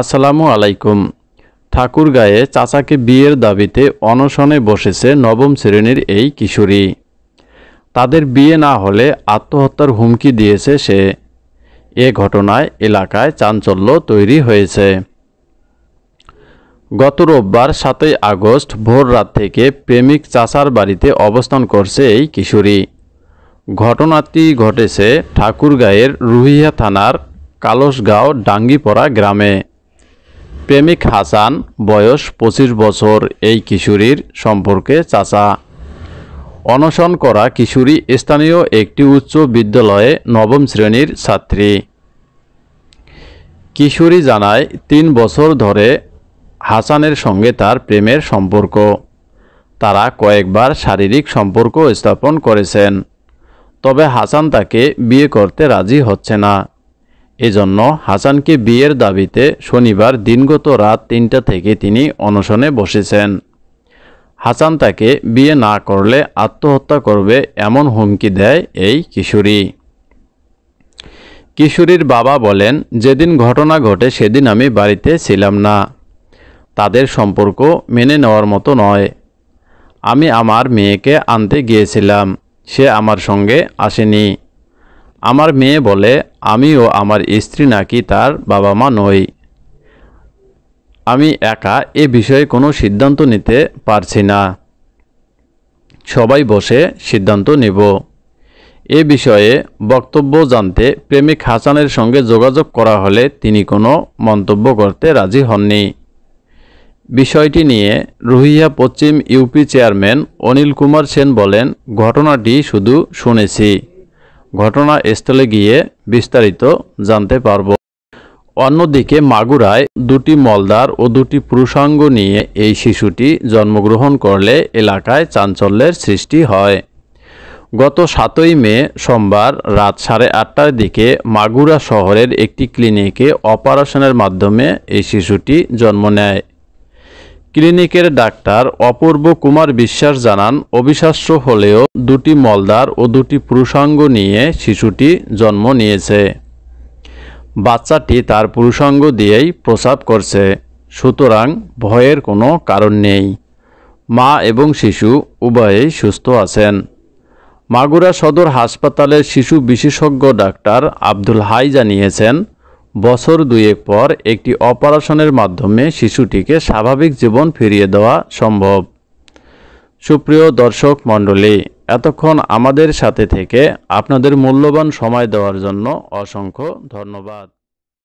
আসসালামু আলাইকুম ঠাকুরগাঁয়ে চাচাকে বিয়ের দাবিতে অনশনে বসেছে নবম শ্রেণীর এই কিশোরী তাদের বিয়ে না হলে আত্মহত্যার হুমকি দিয়েছে সে এ ঘটনায় এলাকায় চাঞ্চল্য তৈরি হয়েছে গত রোববার সাতই আগস্ট ভোর রাত থেকে প্রেমিক চাচার বাড়িতে অবস্থান করছে এই কিশোরী ঘটনাটি ঘটেছে ঠাকুরগাঁয়ের রুহিয়া থানার কালসগাঁও ডাঙ্গিপড়া গ্রামে প্রেমিক হাসান বয়স পঁচিশ বছর এই কিশোরীর সম্পর্কে চাচা অনশন করা কিশোরী স্থানীয় একটি উচ্চ বিদ্যালয়ে নবম শ্রেণীর ছাত্রী কিশোরী জানায় তিন বছর ধরে হাসানের সঙ্গে তার প্রেমের সম্পর্ক তারা কয়েকবার শারীরিক সম্পর্ক স্থাপন করেছেন তবে হাসান তাকে বিয়ে করতে রাজি হচ্ছে না এজন্য হাসানকে বিয়ের দাবিতে শনিবার দিনগত রাত তিনটা থেকে তিনি অনশনে বসেছেন হাসান তাকে বিয়ে না করলে আত্মহত্যা করবে এমন হুমকি দেয় এই কিশোরী কিশোরীর বাবা বলেন যেদিন ঘটনা ঘটে সেদিন আমি বাড়িতে ছিলাম না তাদের সম্পর্ক মেনে নেওয়ার মতো নয় আমি আমার মেয়েকে আনতে গিয়েছিলাম সে আমার সঙ্গে আসেনি আমার মেয়ে বলে আমি ও আমার স্ত্রী নাকি তার বাবা মা নই আমি একা এ বিষয়ে কোনো সিদ্ধান্ত নিতে পারছি না সবাই বসে সিদ্ধান্ত নেব এ বিষয়ে বক্তব্য জানতে প্রেমিক হাসানের সঙ্গে যোগাযোগ করা হলে তিনি কোনো মন্তব্য করতে রাজি হননি বিষয়টি নিয়ে রুহিয়া পশ্চিম ইউপি চেয়ারম্যান অনিল কুমার সেন বলেন ঘটনাটি শুধু শুনেছি ঘটনাস্থলে গিয়ে বিস্তারিত জানতে পারব অন্যদিকে মাগুরায় দুটি মলদার ও দুটি পুরুষাঙ্গ নিয়ে এই শিশুটি জন্মগ্রহণ করলে এলাকায় চাঞ্চল্যের সৃষ্টি হয় গত সাতই মে সোমবার রাত সাড়ে আটটার দিকে মাগুরা শহরের একটি ক্লিনিকে অপারেশনের মাধ্যমে এই শিশুটি জন্ম নেয় ক্লিনিকের ডাক্তার অপূর্ব কুমার বিশ্বাস জানান অবিশ্বাস্য হলেও দুটি মলদার ও দুটি পুরুষাঙ্গ নিয়ে শিশুটি জন্ম নিয়েছে বাচ্চাটি তার পুরুষাঙ্গ দিয়েই প্রসাব করছে সুতরাং ভয়ের কোনো কারণ নেই মা এবং শিশু উভয়েই সুস্থ আছেন মাগুরা সদর হাসপাতালের শিশু বিশেষজ্ঞ ডাক্তার আব্দুল হাই জানিয়েছেন বছর দুয়েক পর একটি অপারেশনের মাধ্যমে শিশুটিকে স্বাভাবিক জীবন ফিরিয়ে দেওয়া সম্ভব সুপ্রিয় দর্শক মণ্ডলী এতক্ষণ আমাদের সাথে থেকে আপনাদের মূল্যবান সময় দেওয়ার জন্য অসংখ্য ধন্যবাদ